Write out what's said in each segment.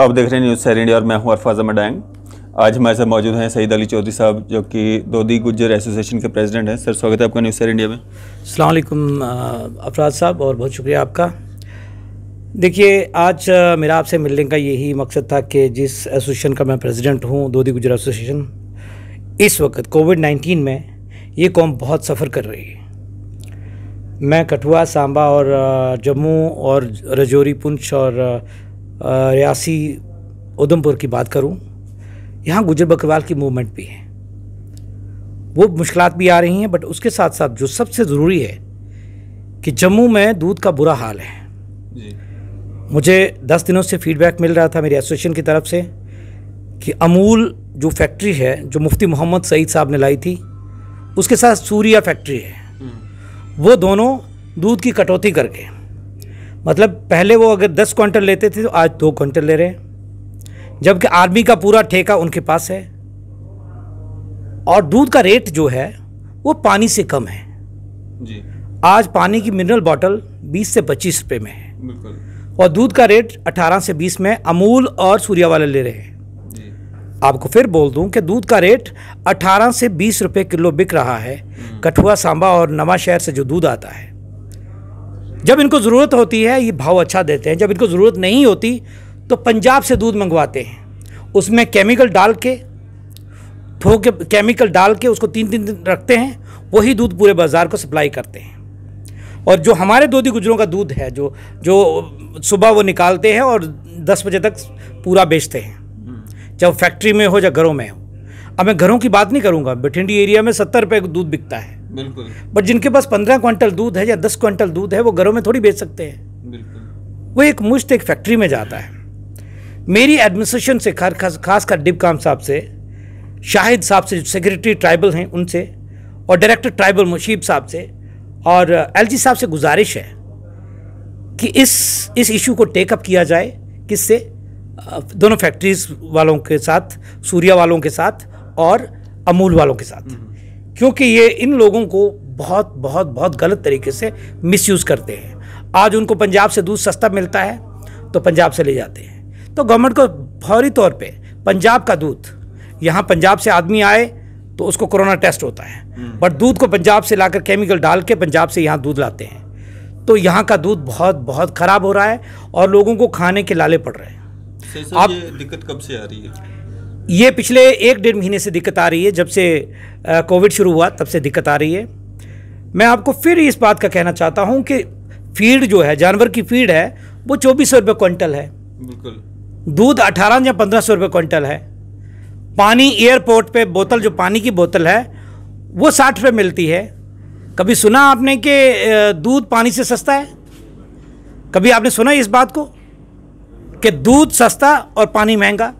आप देख रहे हैं न्यूज़ सैर इंडिया और मैं हूं अरफाज अहमद आज हमारे साथ मौजूद हैं सईद अली चौधरी साहब जो कि दोदी गुजर एसोसिएशन के प्रेसिडेंट हैं सर स्वागत है आपका न्यूज़ सैर इंडिया में अलैक्म अफराज साहब और बहुत शुक्रिया आपका देखिए आज मेरा आपसे मिलने का यही मकसद था कि जिस एसोसिएशन का मैं प्रेसिडेंट हूँ दोदी गुजर एसोसिएशन इस वक्त कोविड नाइन्टीन में ये कौम बहुत सफ़र कर रही है मैं कठुआ सांबा और जम्मू और रजौरी पुंछ और रियासी उधमपुर की बात करूँ यहाँ गुजर बकरवाल की मूवमेंट भी है वो मुश्किल भी आ रही हैं बट उसके साथ साथ जो सबसे ज़रूरी है कि जम्मू में दूध का बुरा हाल है मुझे दस दिनों से फीडबैक मिल रहा था मेरी एसोसिएशन की तरफ से कि अमूल जो फैक्ट्री है जो मुफ्ती मोहम्मद सईद साहब ने लाई थी उसके साथ सूर्या फैक्ट्री है हम्म। वो दोनों दूध की कटौती करके मतलब पहले वो अगर दस क्वांटल लेते थे तो आज दो क्विंटल ले रहे हैं जबकि आर्मी का पूरा ठेका उनके पास है और दूध का रेट जो है वो पानी से कम है जी आज पानी की मिनरल बॉटल 20 से 25 रुपए में है और दूध का रेट 18 से 20 में अमूल और सूर्या वाले ले रहे हैं आपको फिर बोल दूं कि दूध का रेट 18 से 20 रुपए किलो बिक रहा है हम्म। कठुआ सांबा और नवा शहर से जो दूध आता है जब इनको ज़रूरत होती है ये भाव अच्छा देते हैं जब इनको ज़रूरत नहीं होती तो पंजाब से दूध मंगवाते हैं उसमें केमिकल डाल के ठो के केमिकल डाल के उसको तीन तीन दिन रखते हैं वही दूध पूरे बाज़ार को सप्लाई करते हैं और जो हमारे दोधी गुजरों का दूध है जो जो सुबह वो निकालते हैं और दस बजे तक पूरा बेचते हैं चाहे फैक्ट्री में हो या घरों में हो अब मैं घरों की बात नहीं करूँगा बठिंडी एरिया में सत्तर रुपये दूध बिकता है बिल्कुल बट जिनके पास पंद्रह क्वांटल दूध है या दस क्विंटल दूध है वो घरों में थोड़ी बेच सकते हैं वो एक मुश्त एक फैक्ट्री में जाता है मेरी एडमिनिस्ट्रेशन से खास खास कर डिब काम साहब से शाहिद साहब से सेक्रेटरी ट्राइबल हैं उनसे और डायरेक्टर ट्राइबल मुशीब साहब से और एलजी साहब से गुजारिश है कि इस इस इशू को टेकअप किया जाए किससे दोनों फैक्ट्रीज वालों के साथ सूर्या वालों के साथ और अमूल वालों के साथ हम्म। क्योंकि ये इन लोगों को बहुत बहुत बहुत गलत तरीके से मिसयूज़ करते हैं आज उनको पंजाब से दूध सस्ता मिलता है तो पंजाब से ले जाते हैं तो गवर्नमेंट को फौरी तौर पे पंजाब का दूध यहाँ पंजाब से आदमी आए तो उसको कोरोना टेस्ट होता है बट हम्म। दूध को पंजाब से लाकर केमिकल डाल के पंजाब से यहाँ दूध लाते हैं तो यहाँ का दूध बहुत बहुत ख़राब हो रहा है और लोगों को खाने के लाले पड़ रहे हैं आप दिक्कत कब से आ रही है ये पिछले एक डेढ़ महीने से दिक्कत आ रही है जब से कोविड शुरू हुआ तब से दिक्कत आ रही है मैं आपको फिर इस बात का कहना चाहता हूँ कि फीड जो है जानवर की फीड है वो चौबीस सौ रुपये क्विंटल है बिल्कुल दूध अठारह या पंद्रह सौ रुपये क्विंटल है पानी एयरपोर्ट पे बोतल जो पानी की बोतल है वो साठ रुपये मिलती है कभी सुना आपने कि दूध पानी से सस्ता है कभी आपने सुना इस बात को कि दूध सस्ता और पानी महंगा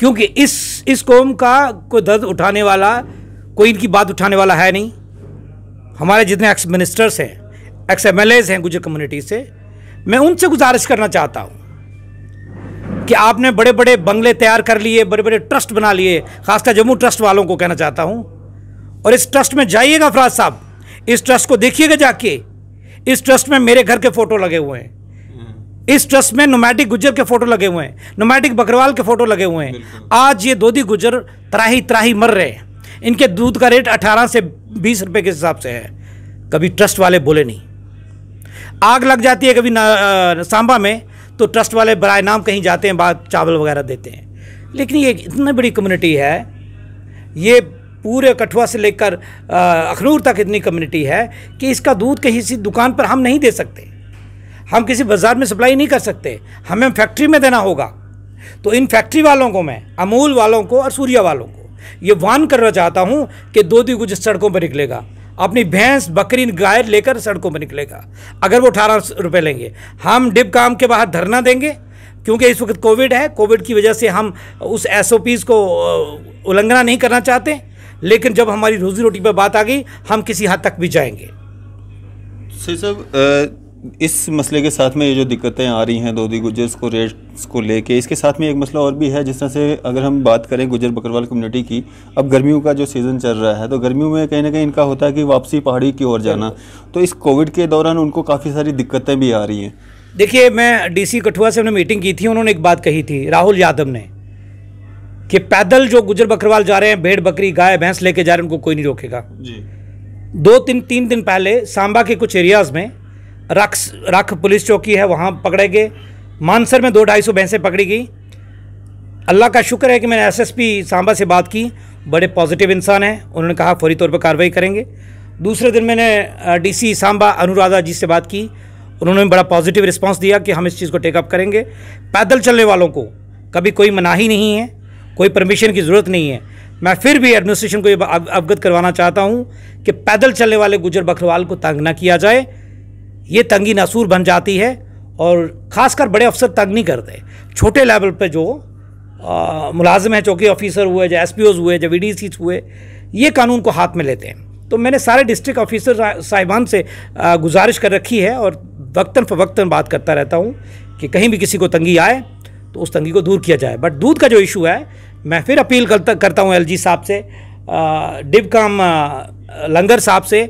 क्योंकि इस इस कौम का कोई दर्द उठाने वाला कोई इनकी बात उठाने वाला है नहीं हमारे जितने एक्स मिनिस्टर्स हैं एक्स एम हैं गुजर कम्युनिटी से मैं उनसे गुजारिश करना चाहता हूँ कि आपने बड़े बड़े बंगले तैयार कर लिए बड़े बड़े ट्रस्ट बना लिए खासकर जम्मू ट्रस्ट वालों को कहना चाहता हूँ और इस ट्रस्ट में जाइएगा फराज़ साहब इस ट्रस्ट को देखिएगा जाके इस ट्रस्ट में मेरे घर के फ़ोटो लगे हुए हैं इस ट्रस्ट में नोमैटिक गुजर के फोटो लगे हुए हैं नोमैटिक बकरवाल के फोटो लगे हुए हैं आज ये दोधी गुजर त्राही त्राही मर रहे हैं इनके दूध का रेट 18 से 20 रुपए के हिसाब से है कभी ट्रस्ट वाले बोले नहीं आग लग जाती है कभी सांबा में तो ट्रस्ट वाले बरए नाम कहीं जाते हैं बात चावल वगैरह देते हैं लेकिन ये इतनी बड़ी कम्युनिटी है ये पूरे कठुआ से लेकर अखनूर तक इतनी कम्युनिटी है कि इसका दूध कहीं सी दुकान पर हम नहीं दे सकते हम किसी बाज़ार में सप्लाई नहीं कर सकते हमें फैक्ट्री में देना होगा तो इन फैक्ट्री वालों को मैं अमूल वालों को और सूर्या वालों को ये वान करना चाहता हूँ कि दो दी कुछ सड़कों पर निकलेगा अपनी भैंस बकरी गाय लेकर सड़कों पर निकलेगा अगर वो अठारह रुपये लेंगे हम डिप काम के बाहर धरना देंगे क्योंकि इस वक्त कोविड है कोविड की वजह से हम उस एस को उल्लंघना नहीं करना चाहते लेकिन जब हमारी रोजी रोटी पर बात आ गई हम किसी हद तक भी जाएंगे सर इस मसले के साथ में ये जो दिक्कतें आ रही हैं दोधी गुजर को रेट्स को लेके इसके साथ में एक मसला और भी है जिस तरह से अगर हम बात करें गुजर बकरवाल कम्युनिटी की अब गर्मियों का जो सीज़न चल रहा है तो गर्मियों में कहीं ना कहीं इनका होता है कि वापसी पहाड़ी की ओर जाना तो इस कोविड के दौरान उनको काफ़ी सारी दिक्कतें भी आ रही हैं देखिए मैं डी कठुआ से हमने मीटिंग की थी उन्होंने एक बात कही थी राहुल यादव ने कि पैदल जो गुजर बकरवाल जा रहे हैं भेड़ बकरी गाय भैंस लेके जा रहे हैं उनको कोई नहीं रोकेगा जी दो तीन तीन दिन पहले सांबा के कुछ एरियाज़ में रख रख पुलिस चौकी है वहाँ पकड़े गए मानसर में दो ढाई सौ भैंसें पकड़ी गई अल्लाह का शुक्र है कि मैंने एसएसपी सांबा से बात की बड़े पॉजिटिव इंसान हैं उन्होंने कहा फौरी तौर पर कार्रवाई करेंगे दूसरे दिन मैंने डीसी सांबा अनुराधा जी से बात की उन्होंने बड़ा पॉजिटिव रिस्पांस दिया कि हम इस चीज़ को टेकअप करेंगे पैदल चलने वालों को कभी कोई मनाही नहीं है कोई परमिशन की ज़रूरत नहीं है मैं फिर भी एडमिनिस्ट्रेशन को ये अवगत करवाना चाहता हूँ कि पैदल चलने वाले गुजर बकरवाल को तंग ना किया जाए ये तंगी नसूर बन जाती है और ख़ासकर बड़े अफसर तंग नहीं करते छोटे लेवल पे जो मुलाजिम हैं चौकी ऑफिसर हुए जो एस पी ओज़ हुए जो वी डी हुए ये कानून को हाथ में लेते हैं तो मैंने सारे डिस्ट्रिक्ट ऑफिसर साहिबान से आ, गुजारिश कर रखी है और वक्ता फ़वक्ता बात करता रहता हूँ कि कहीं भी किसी को तंगी आए तो उस तंगी को दूर किया जाए बट दूध का जो इशू है मैं फिर अपील करता करता हूँ एल साहब से डिब काम लंगर साहब से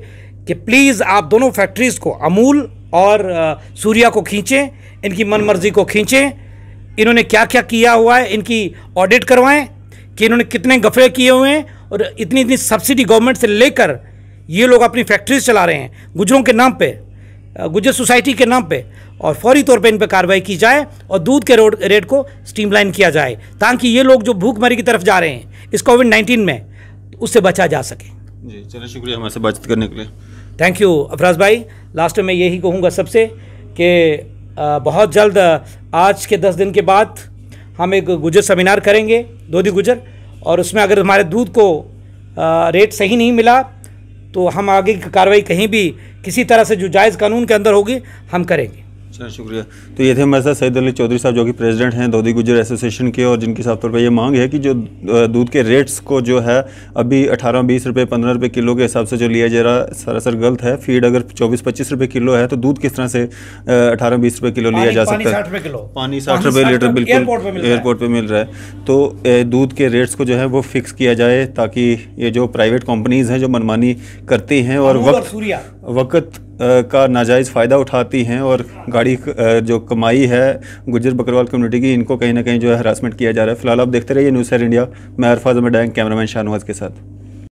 कि प्लीज़ आप दोनों फैक्ट्रीज़ को अमूल और सूर्या को खींचें इनकी मन मर्जी को खींचें इन्होंने क्या क्या किया हुआ है इनकी ऑडिट करवाएं कि इन्होंने कितने गफड़े किए हुए हैं और इतनी इतनी सब्सिडी गवर्नमेंट से लेकर ये लोग अपनी फैक्ट्रीज चला रहे हैं गुजरों के नाम पे गुजर सोसाइटी के नाम पे और फौरी तौर पे इन पर कार्रवाई की जाए और दूध के रोड रेट को स्ट्रीमलाइन किया जाए ताकि ये लोग जो भूखमरी की तरफ जा रहे हैं इस कोविड नाइन्टीन में उससे बचा जा सके जी चलो शुक्रिया हमारे से बातचीत करने के लिए थैंक यू अफराज भाई लास्ट में यही कहूँगा सबसे कि बहुत जल्द आज के दस दिन के बाद हम एक गुजर सेमिनार करेंगे दोधी गुजर और उसमें अगर हमारे दूध को रेट सही नहीं मिला तो हम आगे की कार्रवाई कहीं भी किसी तरह से जो जायज़ कानून के अंदर होगी हम करेंगे सर शुक्रिया तो ये थे हमारे साथ सैद अली चौधरी साहब जो कि प्रेसिडेंट हैं दोधी गुजर एसोसिएशन के और जिनके साफ तौर पर यह मांग है कि जो दूध के रेट्स को जो है अभी अठारह बीस रुपये पंद्रह रुपये किलो के हिसाब से जो लिया जा रहा सरासर गलत है फीड अगर चौबीस पच्चीस रुपये किलो है तो दूध किस तरह से अठारह बीस रुपये किलो लिया जा सकता है पानी साठ रुपये लीटर बिल्कुल एयरपोर्ट पर मिल रहा है तो दूध के रेट्स को जो है वो फिक्स किया जाए ताकि ये जो प्राइवेट कंपनीज़ हैं जो मनमानी करती हैं और वक्त वक्त का नाजायज़ फ़ायदा उठाती हैं और गाड़ी जो कमाई है गुजर बकरवाल कम्युनिटी की इनको कहीं ना कहीं जो है हरासमेंट किया जा रहा है फिलहाल आप देखते रहिए न्यूज़ एयर इंडिया मैं अरफाज में डैंग कैमरामैन शाहनवाज के साथ